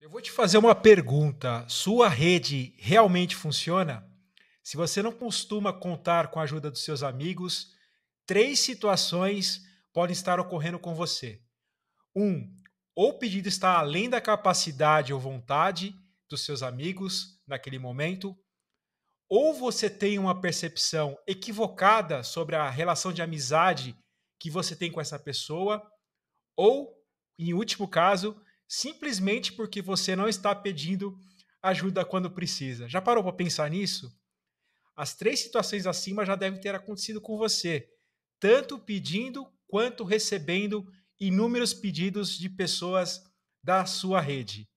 Eu vou te fazer uma pergunta. Sua rede realmente funciona? Se você não costuma contar com a ajuda dos seus amigos, três situações podem estar ocorrendo com você. Um, ou o pedido está além da capacidade ou vontade dos seus amigos naquele momento, ou você tem uma percepção equivocada sobre a relação de amizade que você tem com essa pessoa, ou, em último caso, simplesmente porque você não está pedindo ajuda quando precisa. Já parou para pensar nisso? As três situações acima já devem ter acontecido com você, tanto pedindo quanto recebendo inúmeros pedidos de pessoas da sua rede.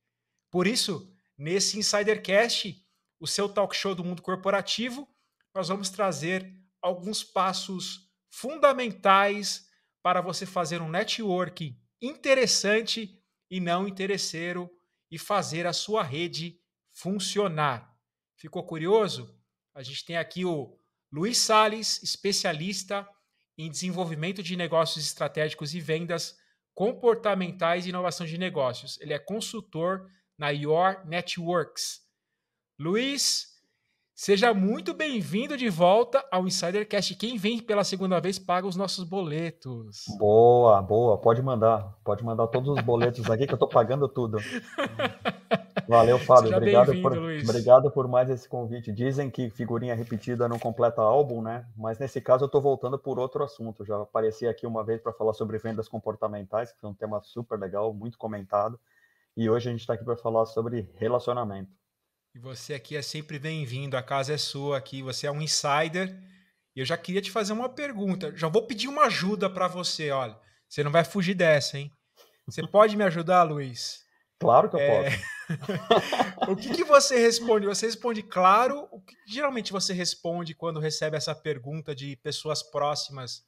Por isso, nesse Insidercast, o seu talk show do mundo corporativo, nós vamos trazer alguns passos fundamentais para você fazer um networking interessante e não interesseiro e fazer a sua rede funcionar. Ficou curioso? A gente tem aqui o Luiz Sales, especialista em desenvolvimento de negócios estratégicos e vendas comportamentais e inovação de negócios. Ele é consultor na Your Networks. Luiz, Seja muito bem-vindo de volta ao Insidercast. Quem vem pela segunda vez paga os nossos boletos. Boa, boa. Pode mandar. Pode mandar todos os boletos aqui que eu estou pagando tudo. Valeu, Fábio. Seja obrigado por, Luiz. obrigado por mais esse convite. Dizem que figurinha repetida não completa álbum, né? Mas nesse caso eu estou voltando por outro assunto. Já apareci aqui uma vez para falar sobre vendas comportamentais, que é um tema super legal, muito comentado. E hoje a gente está aqui para falar sobre relacionamento. E você aqui é sempre bem-vindo, a casa é sua aqui, você é um insider. E eu já queria te fazer uma pergunta, já vou pedir uma ajuda para você, olha. Você não vai fugir dessa, hein? Você pode me ajudar, Luiz? Claro que eu é... posso. o que, que, você responde? Você responde claro? O que geralmente você responde quando recebe essa pergunta de pessoas próximas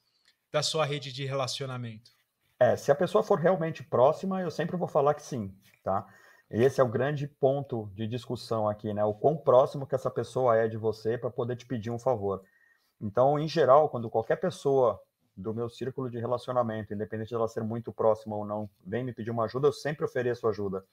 da sua rede de relacionamento? É, se a pessoa for realmente próxima, eu sempre vou falar que sim, tá? Esse é o grande ponto de discussão aqui, né? O quão próximo que essa pessoa é de você para poder te pedir um favor. Então, em geral, quando qualquer pessoa do meu círculo de relacionamento, independente de ela ser muito próxima ou não, vem me pedir uma ajuda, eu sempre ofereço ajuda.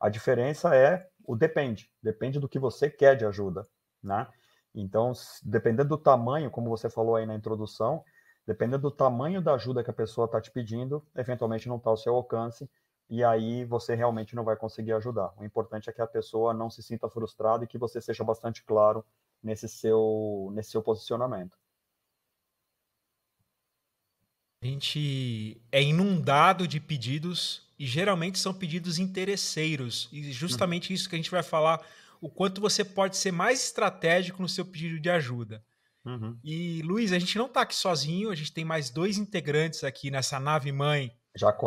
A diferença é o depende, depende do que você quer de ajuda, né? Então, dependendo do tamanho, como você falou aí na introdução, dependendo do tamanho da ajuda que a pessoa está te pedindo, eventualmente não está ao seu alcance, e aí você realmente não vai conseguir ajudar. O importante é que a pessoa não se sinta frustrada e que você seja bastante claro nesse seu, nesse seu posicionamento. A gente é inundado de pedidos e geralmente são pedidos interesseiros. E justamente uhum. isso que a gente vai falar, o quanto você pode ser mais estratégico no seu pedido de ajuda. Uhum. E, Luiz, a gente não está aqui sozinho, a gente tem mais dois integrantes aqui nessa nave mãe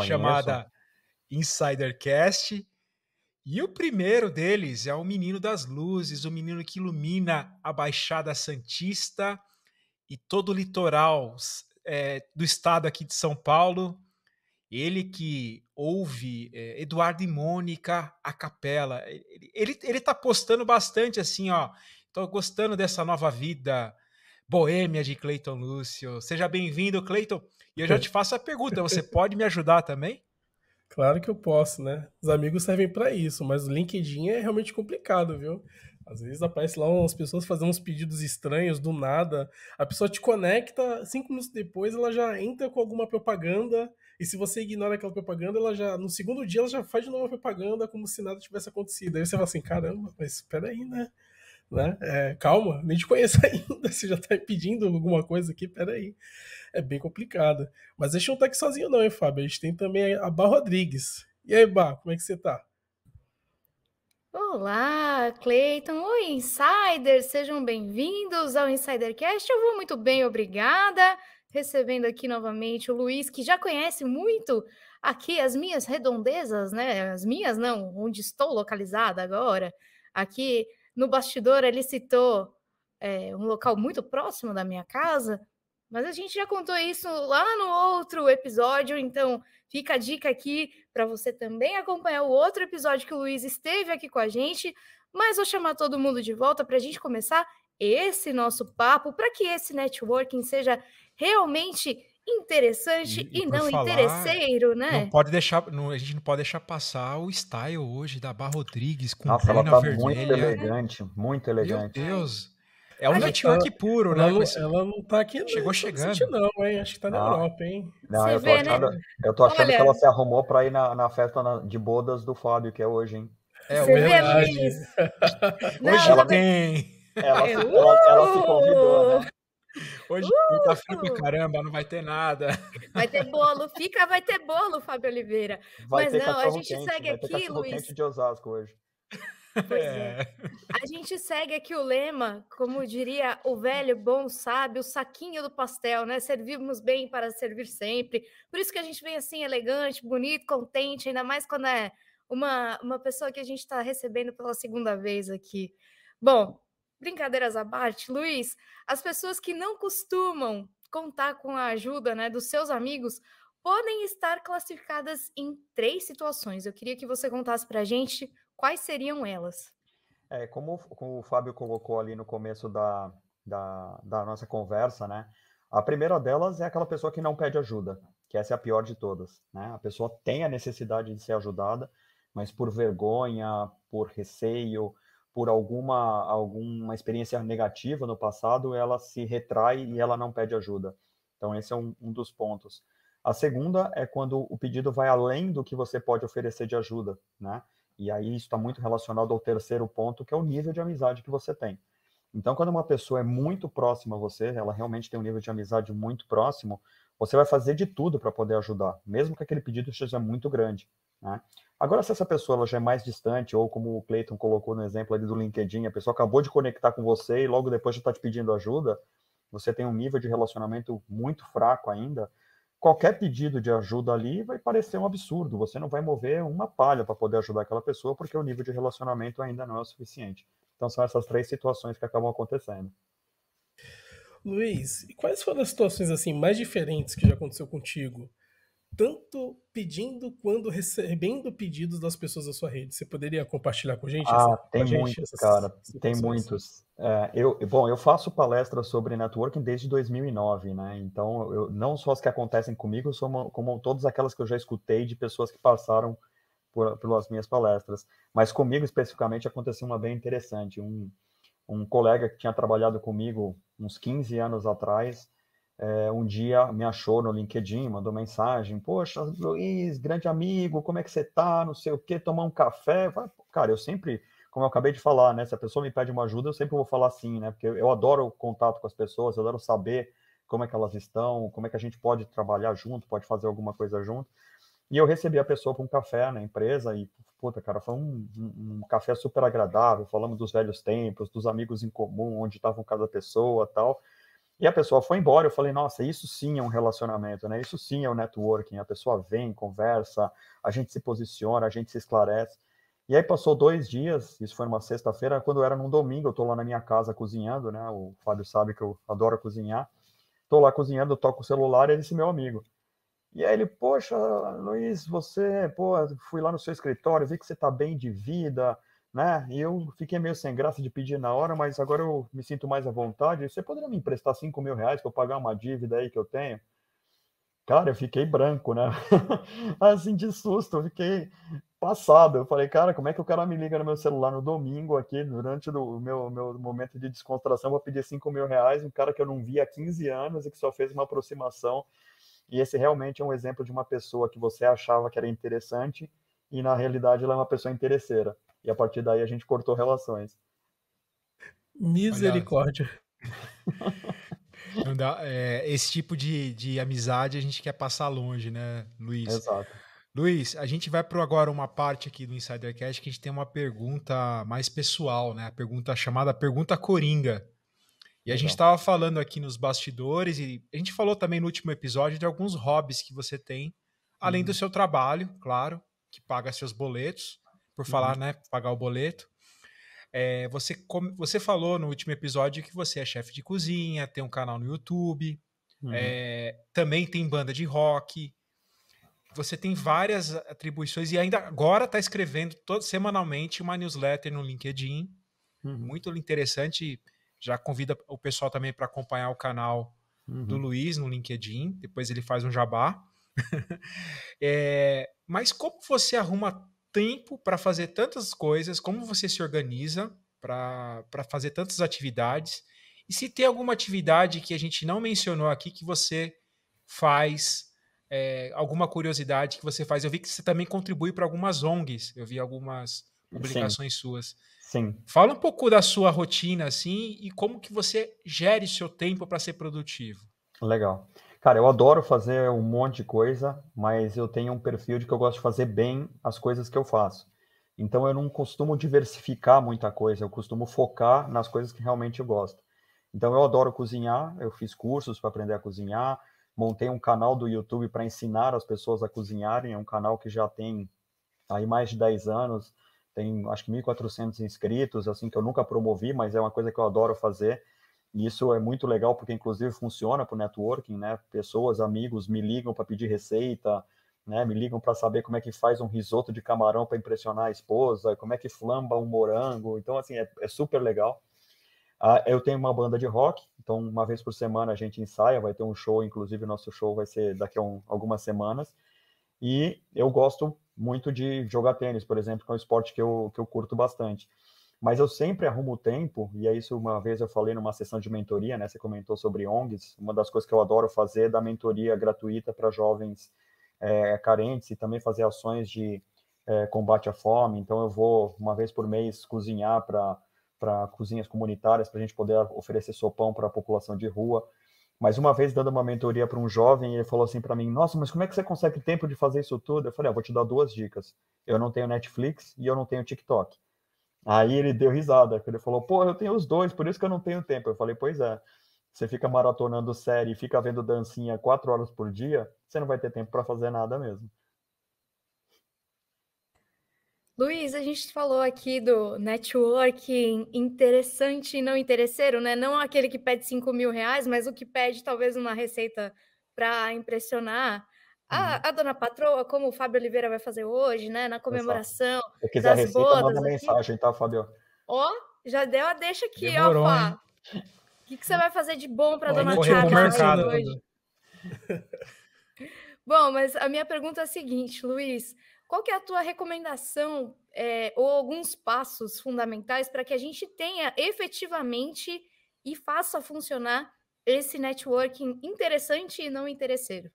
chamada Insidercast. E o primeiro deles é o menino das luzes, o menino que ilumina a Baixada Santista e todo o litoral é, do estado aqui de São Paulo. Ele que ouve é, Eduardo e Mônica a capela. Ele, ele, ele tá postando bastante assim, ó. Tô gostando dessa nova vida boêmia de Cleiton Lúcio. Seja bem-vindo, Cleiton. E eu já te faço a pergunta: você pode me ajudar também? Claro que eu posso, né? Os amigos servem para isso, mas o LinkedIn é realmente complicado, viu? Às vezes aparece lá umas pessoas fazendo uns pedidos estranhos do nada. A pessoa te conecta, cinco minutos depois ela já entra com alguma propaganda. E se você ignora aquela propaganda, ela já no segundo dia ela já faz de novo a propaganda como se nada tivesse acontecido. Aí você fala assim, caramba, mas espera aí, né? né? Uhum. É, calma, nem te conheço ainda, você já tá pedindo alguma coisa aqui, peraí. É bem complicado. Mas a gente não tá aqui sozinho não, hein, Fábio? A gente tem também a Bar Rodrigues. E aí, Bar, como é que você tá? Olá, Cleiton, oi, insiders, sejam bem-vindos ao Insidercast. Eu vou muito bem, obrigada. Recebendo aqui novamente o Luiz, que já conhece muito aqui as minhas redondezas, né? As minhas não, onde estou localizada agora. Aqui no bastidor ele citou é, um local muito próximo da minha casa, mas a gente já contou isso lá no outro episódio, então fica a dica aqui para você também acompanhar o outro episódio que o Luiz esteve aqui com a gente. Mas vou chamar todo mundo de volta para a gente começar esse nosso papo, para que esse networking seja realmente interessante e, e, não falar, interesseiro, né? Não pode deixar, não, a gente não pode deixar passar o style hoje da Bar Rodrigues com Nossa, ela tá vermelha. muito elegante, muito elegante. Meu Deus. É, é um a network tá, puro, né? Ela, ela não tá aqui, não. Chegou chegando. Sentindo, não, hein? Acho que tá na Europa, hein? Não, Você eu tô, vê, achando, né? eu tô achando Olha... que ela se arrumou pra ir na, na festa na, de bodas do Fábio, que é hoje, hein? É, Você vê, é Luiz? hoje não, ela tem. Ela, é ela, ela se convidou, né? Hoje uh! tá frio pra caramba, não vai ter nada. Vai ter bolo, fica, vai ter bolo, Fábio Oliveira. Vai Mas não, a gente quente, segue aqui, Luiz. de Osasco hoje. Pois é. é. A gente segue aqui o lema, como diria o velho bom sábio, o saquinho do pastel, né? Servimos bem para servir sempre. Por isso que a gente vem assim elegante, bonito, contente, ainda mais quando é uma, uma pessoa que a gente está recebendo pela segunda vez aqui. Bom, brincadeiras à parte, Luiz, as pessoas que não costumam contar com a ajuda né, dos seus amigos podem estar classificadas em três situações. Eu queria que você contasse para a gente quais seriam elas. É, como, como o Fábio colocou ali no começo da, da, da nossa conversa, né? A primeira delas é aquela pessoa que não pede ajuda, que essa é a pior de todas, né? A pessoa tem a necessidade de ser ajudada, mas por vergonha, por receio, por alguma, alguma experiência negativa no passado, ela se retrai e ela não pede ajuda. Então, esse é um, um dos pontos. A segunda é quando o pedido vai além do que você pode oferecer de ajuda, né? E aí isso está muito relacionado ao terceiro ponto, que é o nível de amizade que você tem. Então, quando uma pessoa é muito próxima a você, ela realmente tem um nível de amizade muito próximo, você vai fazer de tudo para poder ajudar, mesmo que aquele pedido seja muito grande. Né? Agora, se essa pessoa já é mais distante, ou como o Clayton colocou no exemplo ali do LinkedIn, a pessoa acabou de conectar com você e logo depois já está te pedindo ajuda, você tem um nível de relacionamento muito fraco ainda, qualquer pedido de ajuda ali vai parecer um absurdo. Você não vai mover uma palha para poder ajudar aquela pessoa, porque o nível de relacionamento ainda não é o suficiente. Então, são essas três situações que acabam acontecendo. Luiz, e quais foram as situações assim mais diferentes que já aconteceu contigo? tanto pedindo quanto recebendo pedidos das pessoas da sua rede. Você poderia compartilhar com a gente? Ah, essa, tem muitos, cara. tem muitos. É, eu, bom, eu faço palestras sobre networking desde 2009, né? Então, eu, não só as que acontecem comigo, uma, como todas aquelas que eu já escutei de pessoas que passaram por, pelas minhas palestras. Mas comigo, especificamente, aconteceu uma bem interessante. Um, um colega que tinha trabalhado comigo uns 15 anos atrás é, um dia me achou no LinkedIn, mandou mensagem, poxa, Luiz, grande amigo, como é que você tá, não sei o que, tomar um café, cara, eu sempre, como eu acabei de falar, né, se a pessoa me pede uma ajuda, eu sempre vou falar sim, né, porque eu adoro o contato com as pessoas, eu adoro saber como é que elas estão, como é que a gente pode trabalhar junto, pode fazer alguma coisa junto, e eu recebi a pessoa para um café na empresa e, puta, cara, foi um, um, um café super agradável, falamos dos velhos tempos, dos amigos em comum, onde estavam cada pessoa tal, e a pessoa foi embora, eu falei, nossa, isso sim é um relacionamento, né? Isso sim é o um networking. A pessoa vem, conversa, a gente se posiciona, a gente se esclarece. E aí passou dois dias, isso foi numa sexta-feira, quando era num domingo, eu tô lá na minha casa cozinhando, né? O Fábio sabe que eu adoro cozinhar. Tô lá cozinhando, toco o celular, ele disse, é meu amigo. E aí ele, poxa, Luiz, você, pô, fui lá no seu escritório, vi que você tá bem de vida, né? E eu fiquei meio sem graça de pedir na hora, mas agora eu me sinto mais à vontade. Você poderia me emprestar 5 mil reais para eu pagar uma dívida aí que eu tenho? Cara, eu fiquei branco, né? assim, de susto, eu fiquei passado. Eu falei, cara, como é que o cara me liga no meu celular no domingo aqui, durante o meu, meu momento de descontração, para pedir 5 mil reais? Um cara que eu não vi há 15 anos e que só fez uma aproximação. E esse realmente é um exemplo de uma pessoa que você achava que era interessante e na realidade ela é uma pessoa interesseira e a partir daí a gente cortou relações. Misericórdia. Dá, é, esse tipo de, de amizade a gente quer passar longe, né, Luiz? Exato. Luiz, a gente vai para agora uma parte aqui do Insidercast que a gente tem uma pergunta mais pessoal, né? A pergunta chamada Pergunta Coringa. E a gente estava falando aqui nos bastidores e a gente falou também no último episódio de alguns hobbies que você tem, além do uhum. seu trabalho, claro, que paga seus boletos por uhum. falar, uhum. né? Pagar o boleto. É, você, você falou no último episódio que você é chefe de cozinha, tem um canal no YouTube, uhum. é, também tem banda de rock. Você tem várias atribuições e ainda agora está escrevendo todo, semanalmente uma newsletter no LinkedIn. Uhum. Muito interessante. Já convida o pessoal também para acompanhar o canal uhum. do Luiz no LinkedIn. Depois ele faz um jabá. é, mas como você arruma tempo para fazer tantas coisas, como você se organiza para fazer tantas atividades. E se tem alguma atividade que a gente não mencionou aqui que você faz, é, alguma curiosidade que você faz. Eu vi que você também contribui para algumas ONGs, eu vi algumas publicações Sim. suas. Sim. Fala um pouco da sua rotina, assim, e como que você gere seu tempo para ser produtivo. Legal. Cara, eu adoro fazer um monte de coisa, mas eu tenho um perfil de que eu gosto de fazer bem as coisas que eu faço. Então eu não costumo diversificar muita coisa, eu costumo focar nas coisas que realmente eu gosto. Então eu adoro cozinhar, eu fiz cursos para aprender a cozinhar, montei um canal do YouTube para ensinar as pessoas a cozinharem, é um canal que já tem aí mais de 10 anos, tem acho que 1400 inscritos, assim que eu nunca promovi, mas é uma coisa que eu adoro fazer e isso é muito legal porque inclusive funciona para o networking, né? Pessoas, amigos me ligam para pedir receita, né? Me ligam para saber como é que faz um risoto de camarão para impressionar a esposa, como é que flamba um morango. Então assim é, é super legal. Ah, eu tenho uma banda de rock, então uma vez por semana a gente ensaia, vai ter um show, inclusive nosso show vai ser daqui a um, algumas semanas. E eu gosto muito de jogar tênis, por exemplo, que é um esporte que eu, que eu curto bastante mas eu sempre arrumo tempo, e é isso uma vez eu falei numa sessão de mentoria, né? Você comentou sobre ONGs, uma das coisas que eu adoro fazer é dar mentoria gratuita para jovens é, carentes e também fazer ações de é, combate à fome. Então eu vou uma vez por mês cozinhar para para cozinhas comunitárias para a gente poder oferecer sopão para a população de rua. Mas uma vez dando uma mentoria para um jovem, ele falou assim para mim: Nossa, mas como é que você consegue tempo de fazer isso tudo? Eu falei: ah, Vou te dar duas dicas. Eu não tenho Netflix e eu não tenho TikTok. Aí ele deu risada, ele falou, pô, eu tenho os dois, por isso que eu não tenho tempo. Eu falei, pois é, você fica maratonando série, fica vendo dancinha quatro horas por dia, você não vai ter tempo para fazer nada mesmo. Luiz, a gente falou aqui do networking interessante e não interesseiro, né? Não aquele que pede 5 mil reais, mas o que pede talvez uma receita para impressionar a, uhum. a, dona patroa, como o Fábio Oliveira vai fazer hoje, né? Na comemoração Exato. Se quiser das receita, bodas. Manda aqui. mensagem, tá, Fábio? Ó, já deu a deixa aqui, Demorou, ó, O que, que você vai fazer de bom para dona Tiago hoje? bom, mas a minha pergunta é a seguinte, Luiz. Qual que é a tua recomendação é, ou alguns passos fundamentais para que a gente tenha efetivamente e faça funcionar esse networking interessante e não interesseiro?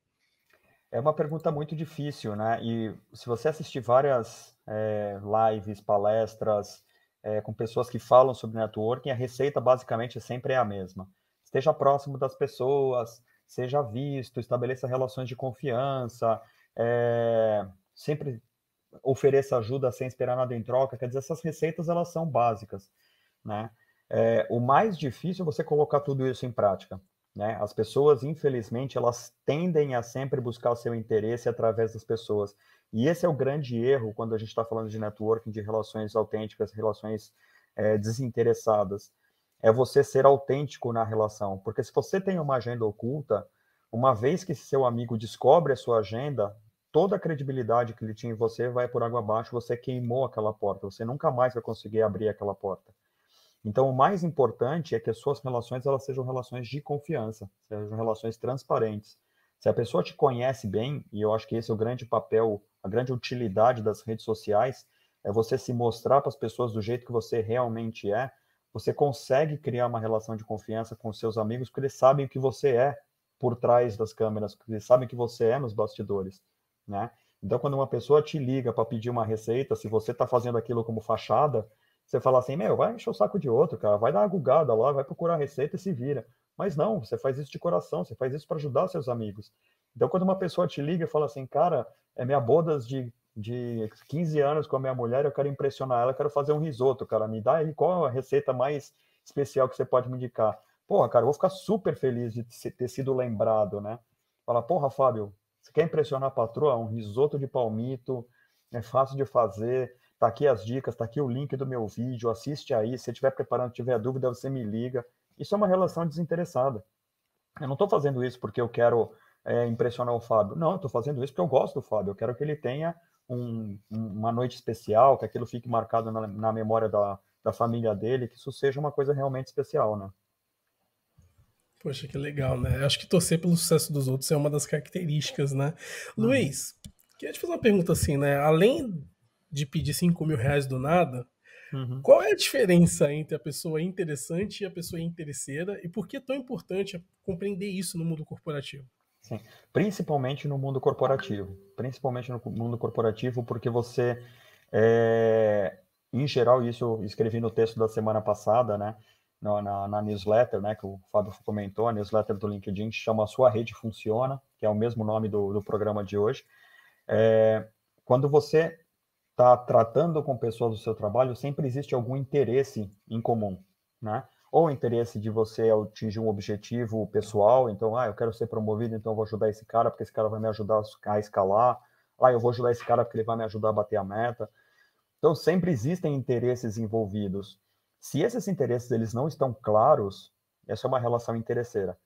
É uma pergunta muito difícil, né? E se você assistir várias é, lives, palestras é, com pessoas que falam sobre networking, a receita basicamente sempre é a mesma. Esteja próximo das pessoas, seja visto, estabeleça relações de confiança, é, sempre ofereça ajuda sem esperar nada em troca. Quer dizer, essas receitas elas são básicas, né? o mais difícil é você colocar tudo isso em prática. Né? As pessoas, infelizmente, elas tendem a sempre buscar seu interesse através das pessoas. E esse é o grande erro quando a gente está falando de networking, de relações autênticas, relações é, desinteressadas. É você ser autêntico na relação. Porque se você tem uma agenda oculta, uma vez que seu amigo descobre a sua agenda, toda a credibilidade que ele tinha em você vai por água abaixo, você queimou aquela porta, você nunca mais vai conseguir abrir aquela porta. Então, o mais importante é que as suas relações elas sejam relações de confiança, sejam relações transparentes. Se a pessoa te conhece bem, e eu acho que esse é o grande papel, a grande utilidade das redes sociais, é você se mostrar para as pessoas do jeito que você realmente é. Você consegue criar uma relação de confiança com seus amigos, porque eles sabem o que você é por trás das câmeras, porque eles sabem o que você é nos bastidores, né? Então, quando uma pessoa te liga para pedir uma receita, se você está fazendo aquilo como fachada, você fala assim, meu, vai encher o saco de outro, cara, vai dar uma gugada lá, vai procurar receita e se vira. Mas não, você faz isso de coração, você faz isso para ajudar seus amigos. Então, quando uma pessoa te liga e fala assim, cara, é minha bodas de, de 15 anos com a minha mulher, eu quero impressionar ela, eu quero fazer um risoto, cara, me dá aí qual a receita mais especial que você pode me indicar. Porra, cara, eu vou ficar super feliz de ter sido lembrado, né? Fala, porra, Fábio, você quer impressionar a patroa? Um risoto de palmito, é fácil de fazer, Tá aqui as dicas, tá aqui o link do meu vídeo, assiste aí. Se estiver preparando, tiver dúvida, você me liga. Isso é uma relação desinteressada. Eu não estou fazendo isso porque eu quero é, impressionar o Fábio. Não, eu estou fazendo isso porque eu gosto do Fábio. Eu quero que ele tenha um, uma noite especial, que aquilo fique marcado na, na memória da, da família dele, que isso seja uma coisa realmente especial, né? Poxa, que legal, né? Acho que torcer pelo sucesso dos outros é uma das características, né? Hum. Luiz, queria te fazer uma pergunta assim, né? Além de pedir 5 mil reais do nada. Uhum. Qual é a diferença entre a pessoa interessante e a pessoa interesseira? E por que é tão importante compreender isso no mundo corporativo? Sim, principalmente no mundo corporativo. Principalmente no mundo corporativo, porque você, é... em geral, isso eu escrevi no texto da semana passada, né? Na, na, na, newsletter, né, que o Fábio comentou, a newsletter do LinkedIn chama Sua Rede Funciona, que é o mesmo nome do, do programa de hoje. É, quando você está tratando com pessoas do seu trabalho, sempre existe algum interesse em comum, né? Ou interesse de você atingir um objetivo pessoal, então, ah, eu quero ser promovido, então eu vou ajudar esse cara, porque esse cara vai me ajudar a escalar. Ah, eu vou ajudar esse cara porque ele vai me ajudar a bater a meta. Então, sempre existem interesses envolvidos. Se esses interesses eles não estão claros, essa é uma relação interesseira.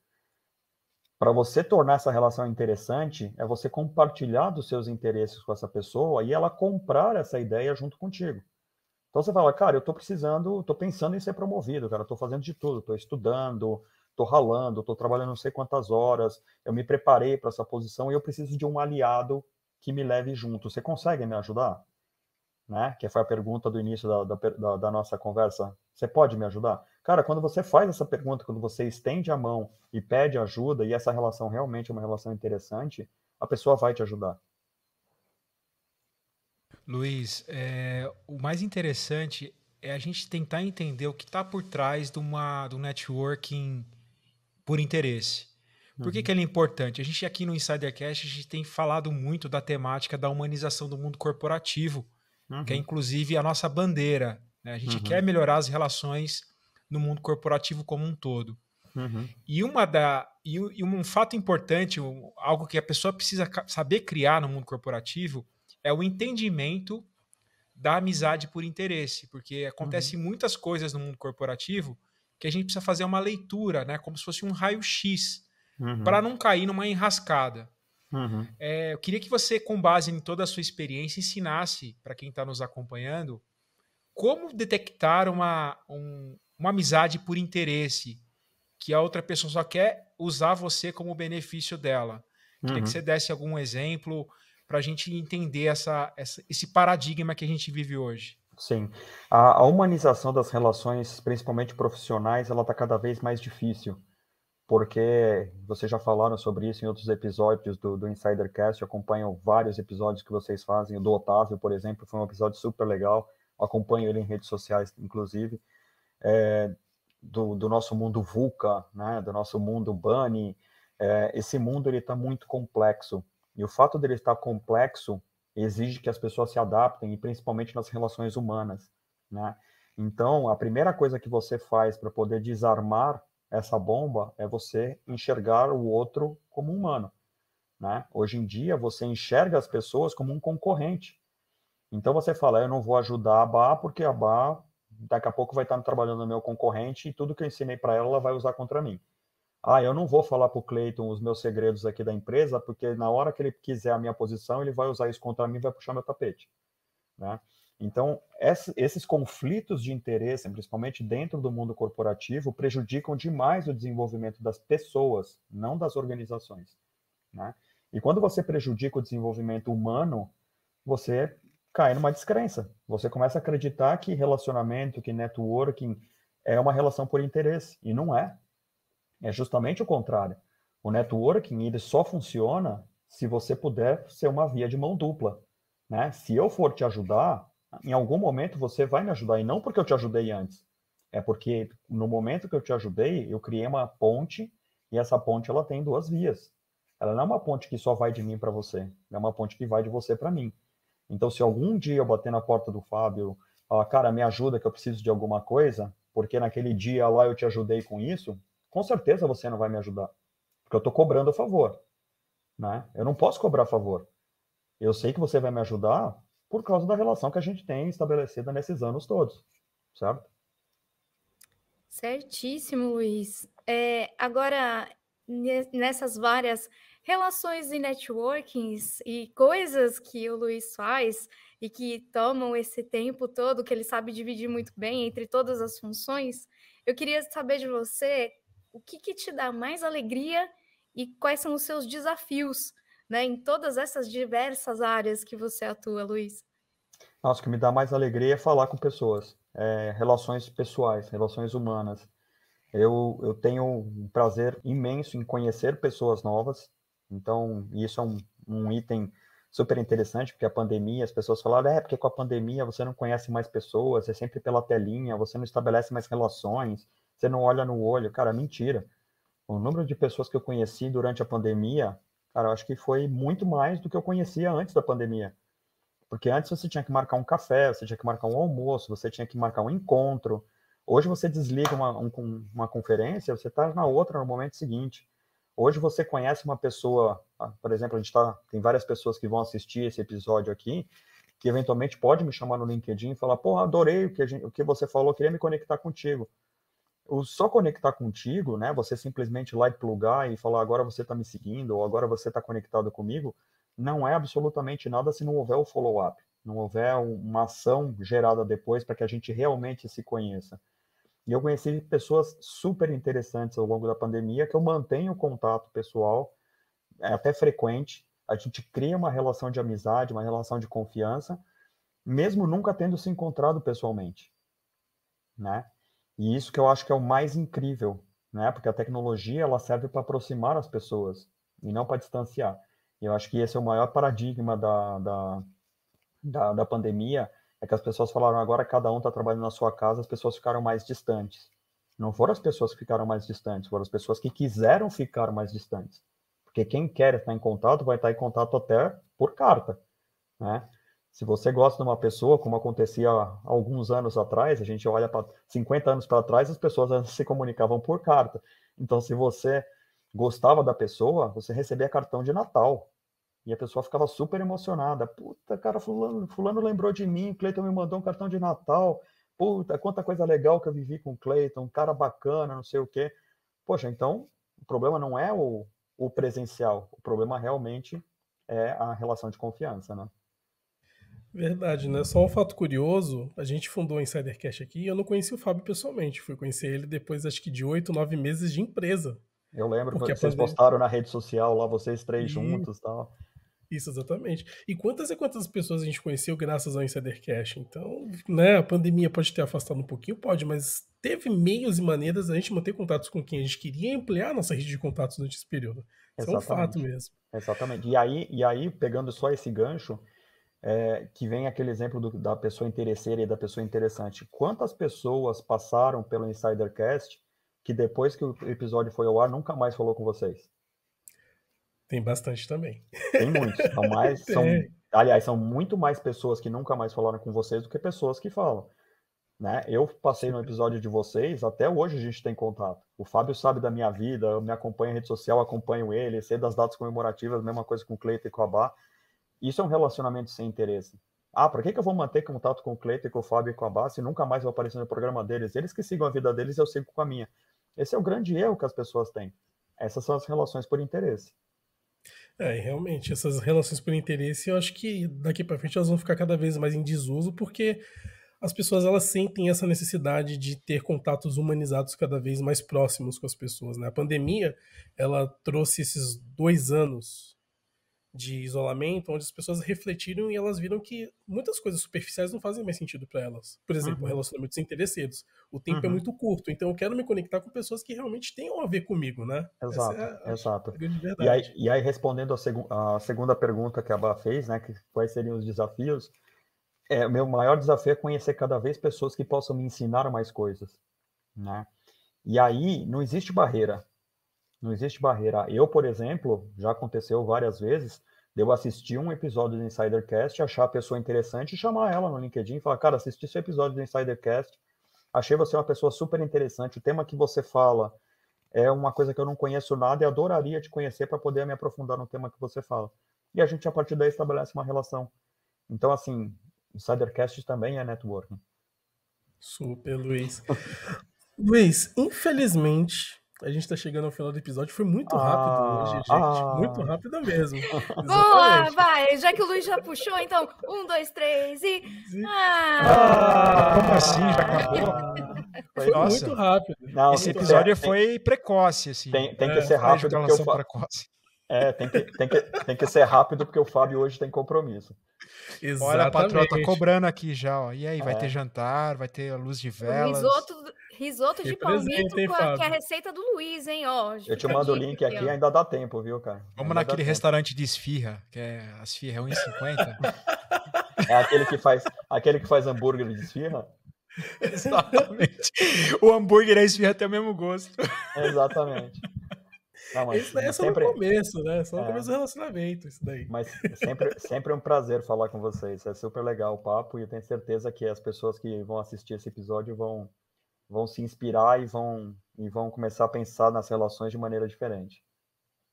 Para você tornar essa relação interessante, é você compartilhar dos seus interesses com essa pessoa e ela comprar essa ideia junto contigo. Então você fala, cara, eu estou precisando, estou pensando em ser promovido, cara, estou fazendo de tudo, estou estudando, estou ralando, estou trabalhando não sei quantas horas, eu me preparei para essa posição e eu preciso de um aliado que me leve junto. Você consegue me ajudar? né? Que foi a pergunta do início da, da, da, nossa conversa. Você pode me ajudar? Cara, quando você faz essa pergunta, quando você estende a mão e pede ajuda, e essa relação realmente é uma relação interessante, a pessoa vai te ajudar. Luiz, é, o mais interessante é a gente tentar entender o que está por trás de, uma, do networking por interesse. Por uhum. que, que ele é importante? A gente aqui no Insidercast a gente tem falado muito da temática da humanização do mundo corporativo, uhum. que é uhum. inclusive a nossa bandeira. Né? A gente uhum. quer melhorar as relações no mundo corporativo como um todo. Uhum. E, uma da, e, um fato importante, algo que a pessoa precisa saber criar no mundo corporativo, é o entendimento da amizade por interesse, porque acontece uhum. muitas coisas no mundo corporativo que a gente precisa fazer uma leitura, né, como se fosse um raio-x, uhum. para não cair numa enrascada. Uhum. É, eu queria que você, com base em toda a sua experiência, ensinasse para quem está nos acompanhando como detectar uma, um, uma amizade por interesse, que a outra pessoa só quer usar você como benefício dela. Uhum. Queria que uhum. você desse algum exemplo para a gente entender essa, essa, esse paradigma que a gente vive hoje. Sim, a, a humanização das relações, principalmente profissionais, ela está cada vez mais difícil porque vocês já falaram sobre isso em outros episódios do, do Insidercast, eu acompanho vários episódios que vocês fazem, o do Otávio, por exemplo, foi um episódio super legal, acompanho ele em redes sociais, inclusive, é, do, do, nosso mundo VUCA, né, do nosso mundo Bunny, é, esse mundo ele está muito complexo, e o fato dele estar complexo exige que as pessoas se adaptem, e principalmente nas relações humanas, né, então, a primeira coisa que você faz para poder desarmar essa bomba é você enxergar o outro como humano. Né? Hoje em dia, você enxerga as pessoas como um concorrente. Então, você fala, eu não vou ajudar a Bá, porque a Bá daqui a pouco vai estar trabalhando no meu concorrente e tudo que eu ensinei para ela, ela vai usar contra mim. Ah, eu não vou falar para o Cleiton os meus segredos aqui da empresa, porque na hora que ele quiser a minha posição, ele vai usar isso contra mim e vai puxar meu tapete. Né? Então, esses conflitos de interesse, principalmente dentro do mundo corporativo, prejudicam demais o desenvolvimento das pessoas, não das organizações. Né? E quando você prejudica o desenvolvimento humano, você cai numa descrença. Você começa a acreditar que relacionamento, que networking é uma relação por interesse, e não é. É justamente o contrário. O networking ele só funciona se você puder ser uma via de mão dupla. Né? Se eu for te ajudar, em algum momento você vai me ajudar, e não porque eu te ajudei antes, é porque no momento que eu te ajudei, eu criei uma ponte, e essa ponte ela tem duas vias. Ela não é uma ponte que só vai de mim para você, é uma ponte que vai de você para mim. Então, se algum dia eu bater na porta do Fábio, falar, cara, me ajuda que eu preciso de alguma coisa, porque naquele dia lá eu te ajudei com isso, com certeza você não vai me ajudar, porque eu estou cobrando a favor. Né? Eu não posso cobrar a favor. Eu sei que você vai me ajudar por causa da relação que a gente tem estabelecida nesses anos todos, certo? Certíssimo, Luiz. É, agora, nessas várias relações e networkings e coisas que o Luiz faz e que tomam esse tempo todo, que ele sabe dividir muito bem entre todas as funções, eu queria saber de você o que, que te dá mais alegria e quais são os seus desafios né, em todas essas diversas áreas que você atua, Luiz? Nossa, o que me dá mais alegria é falar com pessoas, é, relações pessoais, relações humanas. Eu, eu tenho um prazer imenso em conhecer pessoas novas, então isso é um, um item super interessante, porque a pandemia, as pessoas falaram, é, porque com a pandemia você não conhece mais pessoas, é sempre pela telinha, você não estabelece mais relações, você não olha no olho. Cara, mentira. O número de pessoas que eu conheci durante a pandemia Cara, eu acho que foi muito mais do que eu conhecia antes da pandemia. Porque antes você tinha que marcar um café, você tinha que marcar um almoço, você tinha que marcar um encontro. Hoje você desliga uma, um, uma conferência, você está na outra no momento seguinte. Hoje você conhece uma pessoa, ah, por exemplo, a gente tá, tem várias pessoas que vão assistir esse episódio aqui, que eventualmente pode me chamar no LinkedIn e falar: pô, adorei o que, gente, o que você falou, queria me conectar contigo só conectar contigo, né? Você simplesmente lá e plugar e falar agora você está me seguindo ou agora você está conectado comigo, não é absolutamente nada se não houver o follow-up, não houver uma ação gerada depois para que a gente realmente se conheça. E eu conheci pessoas super interessantes ao longo da pandemia que eu mantenho contato pessoal, é até frequente. A gente cria uma relação de amizade, uma relação de confiança, mesmo nunca tendo se encontrado pessoalmente, né? E isso que eu acho que é o mais incrível, né? Porque a tecnologia ela serve para aproximar as pessoas e não para distanciar. E eu acho que esse é o maior paradigma da, da, da, da pandemia, é que as pessoas falaram agora cada um está trabalhando na sua casa, as pessoas ficaram mais distantes. Não foram as pessoas que ficaram mais distantes, foram as pessoas que quiseram ficar mais distantes. Porque quem quer estar em contato vai estar em contato até por carta, né? Se você gosta de uma pessoa, como acontecia alguns anos atrás, a gente olha para 50 anos para trás, as pessoas se comunicavam por carta. Então, se você gostava da pessoa, você recebia cartão de Natal. E a pessoa ficava super emocionada. Puta, cara, fulano, fulano lembrou de mim, Cleiton me mandou um cartão de Natal. Puta, quanta coisa legal que eu vivi com o Cleiton, um cara bacana, não sei o quê. Poxa, então, o problema não é o, o presencial, o problema realmente é a relação de confiança, né? Verdade, né? Só um fato curioso, a gente fundou o Cash aqui e eu não conheci o Fábio pessoalmente. Fui conhecer ele depois, acho que de oito, nove meses de empresa. Eu lembro quando vocês pandemia... postaram na rede social lá, vocês três e... juntos e tal. Isso, exatamente. E quantas e quantas pessoas a gente conheceu graças ao Cash? Então, né, a pandemia pode ter afastado um pouquinho, pode, mas teve meios e maneiras a gente manter contatos com quem a gente queria e ampliar a nossa rede de contatos durante esse período. Isso é um fato mesmo. Exatamente. E aí, e aí, pegando só esse gancho, é, que vem aquele exemplo do, da pessoa interesseira e da pessoa interessante. Quantas pessoas passaram pelo Insidercast que depois que o episódio foi ao ar nunca mais falou com vocês? Tem bastante também. Tem muitos. São mais, são, aliás, são muito mais pessoas que nunca mais falaram com vocês do que pessoas que falam. Né? Eu passei no episódio de vocês, até hoje a gente tem contato. O Fábio sabe da minha vida, eu me acompanho em rede social, acompanho ele, sei das datas comemorativas, mesma coisa com o Cleiton e com a Bá. Isso é um relacionamento sem interesse. Ah, para que, que eu vou manter contato com o Cleiton e com o Fábio e com a Bassi e nunca mais vou aparecer no programa deles? Eles que sigam a vida deles, eu sigo com a minha. Esse é o grande erro que as pessoas têm. Essas são as relações por interesse. É, realmente, essas relações por interesse, eu acho que daqui para frente elas vão ficar cada vez mais em desuso, porque as pessoas elas sentem essa necessidade de ter contatos humanizados cada vez mais próximos com as pessoas, né? A pandemia, ela trouxe esses dois anos de isolamento, onde as pessoas refletiram e elas viram que muitas coisas superficiais não fazem mais sentido para elas. Por exemplo, uhum. relacionamentos interesseiros. O tempo é uhum. é muito curto, então eu quero me conectar com pessoas que realmente tenham a ver comigo, né? Exato, é a, exato. e, aí, e, aí, respondendo a, segu a, segunda pergunta que a Bá fez, né, que quais seriam os desafios, é, meu maior desafio é conhecer cada vez pessoas que possam me ensinar mais coisas, né? E aí não existe barreira, não existe barreira. Eu, por exemplo, já aconteceu várias vezes de eu assistir um episódio do Insidercast, achar a pessoa interessante e chamar ela no LinkedIn e falar: Cara, assisti esse episódio do Insidercast, achei você uma pessoa super interessante. O tema que você fala é uma coisa que eu não conheço nada e adoraria te conhecer para poder me aprofundar no tema que você fala. E a gente, a partir daí, estabelece uma relação. Então, assim, Insidercast também é networking. Super, Luiz. Luiz, infelizmente, a gente tá chegando ao final do episódio. Foi muito rápido ah, hoje, gente. Ah. Muito rápido mesmo. Boa, vai. Já que o Luiz já puxou, então, um, dois, três e. Ah. ah. como assim? Já acabou? Foi, Nossa. muito rápido. Não, Esse episódio foi precoce, assim. Tem, tem que é, ser rápido. Porque eu, precoce. É, tem que, tem, que, tem que ser rápido porque o Fábio hoje tem compromisso. Exatamente. Olha, a patroa tá cobrando aqui já, ó. E aí, vai é. ter jantar, vai ter a luz de velas. Risoto, risoto de palmito com que é a receita do Luiz, hein, ó. Eu te mando o link aqui, aqui, ainda dá tempo, viu, cara? Vamos ainda naquele restaurante de esfirra, que é as esfirra é 1,50. é aquele que faz, aquele que faz hambúrguer de esfirra? Exatamente. O hambúrguer e a esfirra tem o mesmo gosto. Exatamente. Não, mas, isso é só sempre... no começo, né? Só no é. começo do relacionamento, isso daí. Mas sempre, sempre é um prazer falar com vocês. É super legal o papo e eu tenho certeza que as pessoas que vão assistir esse episódio vão, vão se inspirar e vão, e vão começar a pensar nas relações de maneira diferente.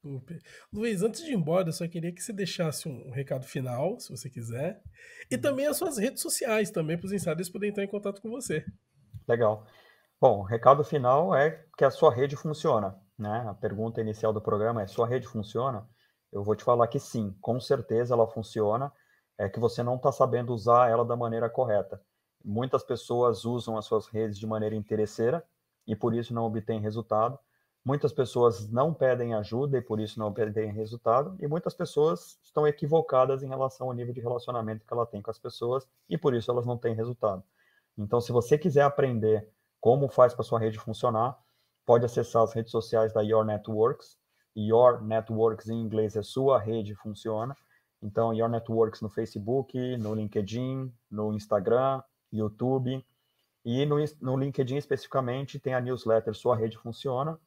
Super. Luiz, antes de ir embora, eu só queria que você deixasse um recado final, se você quiser, e uhum. também as suas redes sociais também, para os insiders poderem entrar em contato com você. Legal. Bom, recado final é que a sua rede funciona né? A pergunta inicial do programa é: sua rede funciona? Eu vou te falar que sim, com certeza ela funciona. É que você não está sabendo usar ela da maneira correta. Muitas pessoas usam as suas redes de maneira interesseira e por isso não obtêm resultado. Muitas pessoas não pedem ajuda e por isso não obtêm resultado. E muitas pessoas estão equivocadas em relação ao nível de relacionamento que ela tem com as pessoas e por isso elas não têm resultado. Então, se você quiser aprender como faz para sua rede funcionar, pode acessar as redes sociais da Your Networks. Your Networks em inglês é sua rede funciona. Então, Your Networks no Facebook, no LinkedIn, no Instagram, YouTube. E no, no LinkedIn especificamente tem a newsletter Sua Rede Funciona,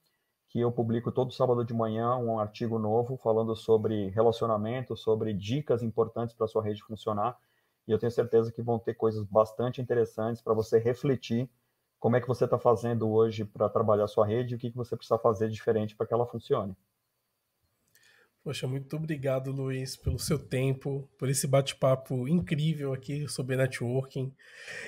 que eu publico todo sábado de manhã um artigo novo falando sobre relacionamento, sobre dicas importantes para sua rede funcionar. E eu tenho certeza que vão ter coisas bastante interessantes para você refletir como é que você está fazendo hoje para trabalhar sua rede e o que, que você precisa fazer diferente para que ela funcione. Poxa, muito obrigado, Luiz, pelo seu tempo, por esse bate-papo incrível aqui sobre networking.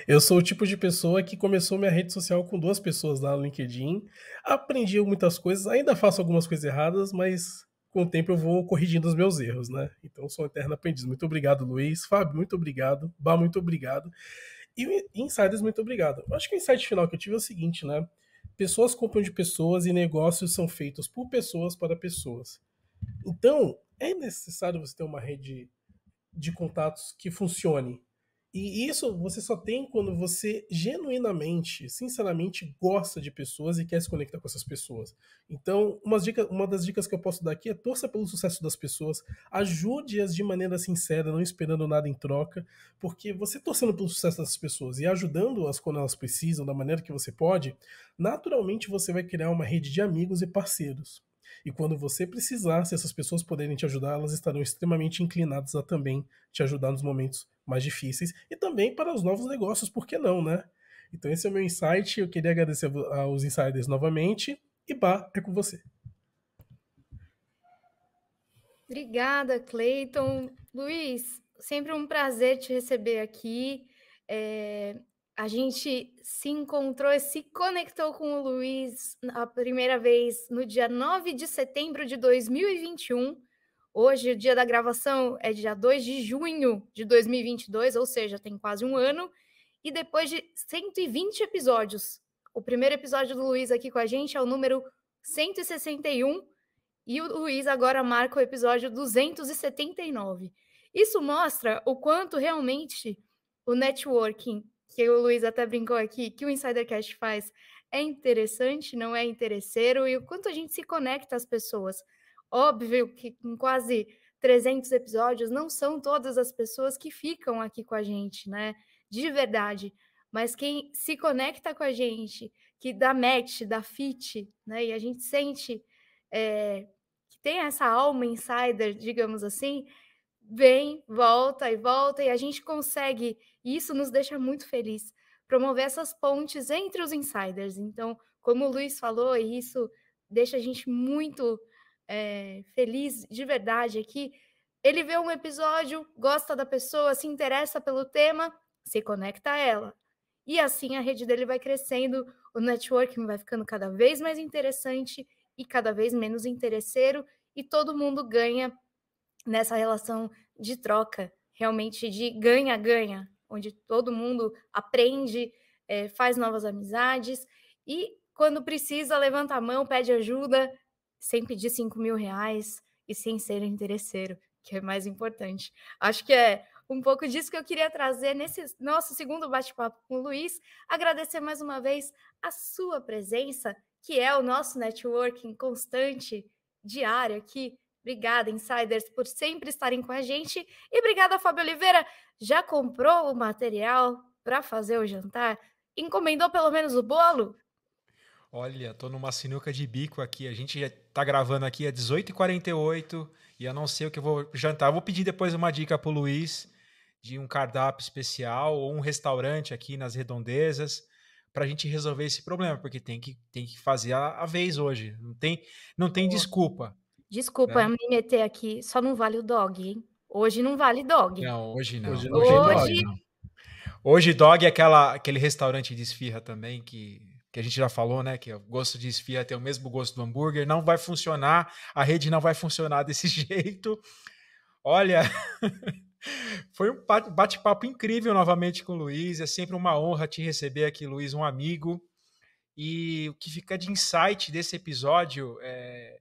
Eu sou o tipo de pessoa que começou minha rede social com duas pessoas lá no LinkedIn, aprendi muitas coisas, ainda faço algumas coisas erradas, mas com o tempo eu vou corrigindo os meus erros, né? Então sou um eterno aprendiz. Muito obrigado, Luiz. Fábio, muito obrigado. Bah, muito obrigado. E insiders, muito obrigado. acho que o insight final que eu tive é o seguinte, né? Pessoas compram de pessoas e negócios são feitos por pessoas para pessoas. Então, é necessário você ter uma rede de contatos que funcione, e isso você só tem quando você genuinamente, sinceramente gosta de pessoas e quer se conectar com essas pessoas. Então, uma dica, uma das dicas que eu posso dar aqui é torça pelo sucesso das pessoas, ajude-as de maneira sincera, não esperando nada em troca, porque você torcendo pelo sucesso das pessoas e ajudando-as quando elas precisam, da maneira que você pode, naturalmente você vai criar uma rede de amigos e parceiros. E quando você precisar, se essas pessoas poderem te ajudar, elas estarão extremamente inclinadas a também te ajudar nos momentos mais difíceis e também para os novos negócios, por que não, né? Então esse é o meu insight. Eu queria agradecer aos insiders novamente. E pá, é com você. Obrigada, Clayton Luiz, sempre um prazer te receber aqui. É, a gente se encontrou e se conectou com o Luiz a primeira vez no dia 9 de setembro de 2021. Hoje, o dia da gravação é dia 2 de junho de 2022, ou seja, tem quase um ano. E depois de 120 episódios, o primeiro episódio do Luiz aqui com a gente é o número 161 e o Luiz agora marca o episódio 279. Isso mostra o quanto realmente o networking que o Luiz até brincou aqui, que o Insidercast faz é interessante, não é interesseiro, e o quanto a gente se conecta às pessoas. Óbvio que com quase 300 episódios, não são todas as pessoas que ficam aqui com a gente, né? De verdade. Mas quem se conecta com a gente, que dá match, dá fit, né? E a gente sente é, que tem essa alma insider, digamos assim, vem, volta e volta, e a gente consegue, e isso nos deixa muito feliz, promover essas pontes entre os insiders. Então, como o Luiz falou, e isso deixa a gente muito é, feliz de verdade aqui. Ele vê um episódio, gosta da pessoa, se interessa pelo tema, se conecta a ela. E assim a rede dele vai crescendo, o networking vai ficando cada vez mais interessante e cada vez menos interesseiro, e todo mundo ganha nessa relação de troca, realmente de ganha-ganha, onde todo mundo aprende, é, faz novas amizades e quando precisa, levanta a mão, pede ajuda, sem pedir 5 mil reais e sem ser interesseiro, que é mais importante. Acho que é um pouco disso que eu queria trazer nesse nosso segundo bate-papo com o Luiz. Agradecer mais uma vez a sua presença, que é o nosso networking constante, diário aqui Obrigada, insiders, por sempre estarem com a gente. E obrigada, Fábio Oliveira. Já comprou o material para fazer o jantar? Encomendou pelo menos o bolo? Olha, tô numa sinuca de bico aqui. A gente já tá gravando aqui às 18h48 e eu não sei o que eu vou jantar. Eu vou pedir depois uma dica pro Luiz de um cardápio especial ou um restaurante aqui nas redondezas para a gente resolver esse problema, porque tem que, tem que fazer a, a vez hoje. Não tem, não tem Boa. desculpa. Desculpa é. me meter aqui, só não vale o dog, hein? Hoje não vale dog. Não, hoje não. Hoje, não. hoje, hoje... Dog, não. hoje dog é aquela, aquele restaurante de esfirra também que que a gente já falou, né? Que é o gosto de esfirra tem o mesmo gosto do hambúrguer, não vai funcionar, a rede não vai funcionar desse jeito. Olha, foi um bate-papo incrível novamente com o Luiz. É sempre uma honra te receber aqui, Luiz, um amigo. E o que fica de insight desse episódio é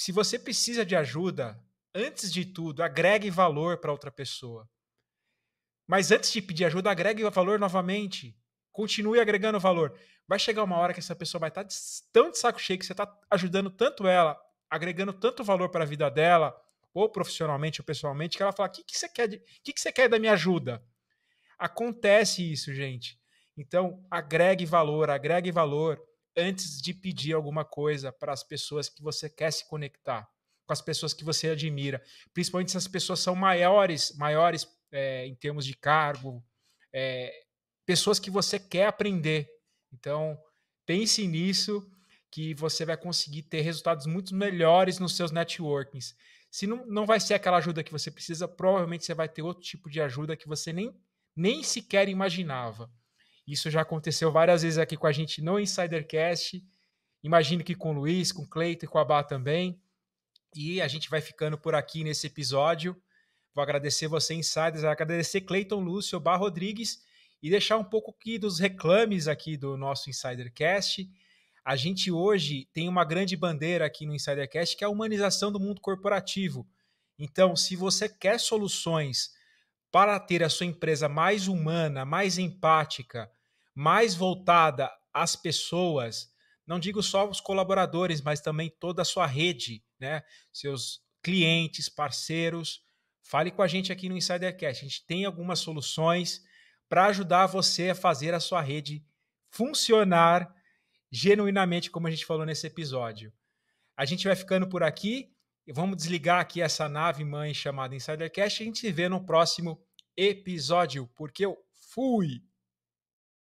se você precisa de ajuda, antes de tudo, agregue valor para outra pessoa. Mas antes de pedir ajuda, agregue valor novamente. Continue agregando valor. Vai chegar uma hora que essa pessoa vai estar tá tão de saco cheio que você está ajudando tanto ela, agregando tanto valor para a vida dela, ou profissionalmente ou pessoalmente, que ela fala: O que, que, você quer de, que, que você quer da minha ajuda? Acontece isso, gente. Então, agregue valor, agregue valor antes de pedir alguma coisa para as pessoas que você quer se conectar, com as pessoas que você admira, principalmente se as pessoas são maiores, maiores é, em termos de cargo, é, pessoas que você quer aprender. Então, pense nisso que você vai conseguir ter resultados muito melhores nos seus networkings. Se não, não vai ser aquela ajuda que você precisa, provavelmente você vai ter outro tipo de ajuda que você nem, nem sequer imaginava. Isso já aconteceu várias vezes aqui com a gente no Insidercast. Imagino que com o Luiz, com o Cleito e com a Bá também. E a gente vai ficando por aqui nesse episódio. Vou agradecer você, Insiders, agradecer Cleiton Lúcio, Bar Rodrigues e deixar um pouco aqui dos reclames aqui do nosso Insidercast. A gente hoje tem uma grande bandeira aqui no Insidercast que é a humanização do mundo corporativo. Então, se você quer soluções para ter a sua empresa mais humana, mais empática, mais voltada às pessoas, não digo só os colaboradores, mas também toda a sua rede, né? Seus clientes, parceiros. Fale com a gente aqui no Insidercast. A gente tem algumas soluções para ajudar você a fazer a sua rede funcionar genuinamente, como a gente falou nesse episódio. A gente vai ficando por aqui. Vamos desligar aqui essa nave mãe chamada Insidercast. A gente se vê no próximo episódio, porque eu fui!